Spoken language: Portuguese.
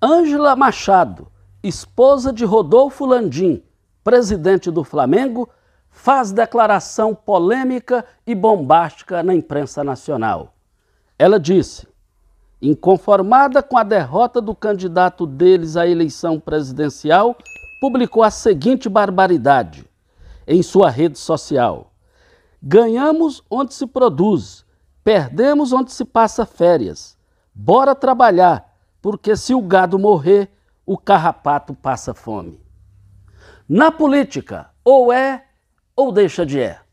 Ângela Machado, esposa de Rodolfo Landim, presidente do Flamengo, faz declaração polêmica e bombástica na imprensa nacional. Ela disse: inconformada com a derrota do candidato deles à eleição presidencial, publicou a seguinte barbaridade em sua rede social: Ganhamos onde se produz, perdemos onde se passa férias. Bora trabalhar porque se o gado morrer, o carrapato passa fome. Na política, ou é ou deixa de é.